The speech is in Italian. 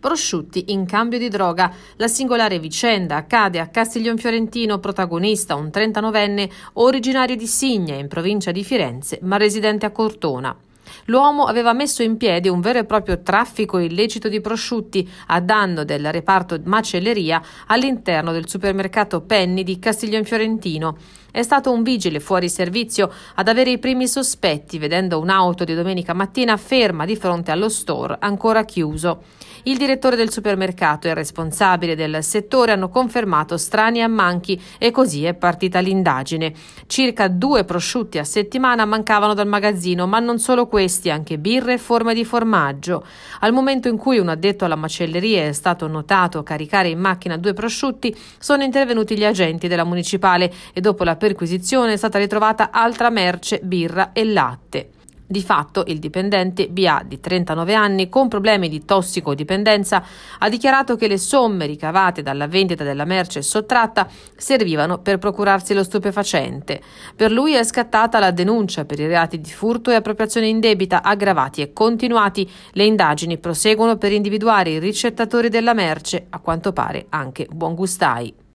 prosciutti in cambio di droga. La singolare vicenda accade a Castiglion Fiorentino, protagonista un 39enne originario di Signa in provincia di Firenze, ma residente a Cortona l'uomo aveva messo in piedi un vero e proprio traffico illecito di prosciutti a danno del reparto macelleria all'interno del supermercato Penny di Castiglion Fiorentino. È stato un vigile fuori servizio ad avere i primi sospetti vedendo un'auto di domenica mattina ferma di fronte allo store ancora chiuso. Il direttore del supermercato e il responsabile del settore hanno confermato strani ammanchi e così è partita l'indagine. Circa due prosciutti a settimana mancavano dal magazzino, ma non solo questo questi anche birre e forme di formaggio. Al momento in cui un addetto alla macelleria è stato notato caricare in macchina due prosciutti, sono intervenuti gli agenti della municipale e dopo la perquisizione è stata ritrovata altra merce, birra e latte. Di fatto il dipendente BA di 39 anni con problemi di tossicodipendenza ha dichiarato che le somme ricavate dalla vendita della merce sottratta servivano per procurarsi lo stupefacente. Per lui è scattata la denuncia per i reati di furto e appropriazione indebita aggravati e continuati. Le indagini proseguono per individuare i ricettatori della merce, a quanto pare anche buongustai.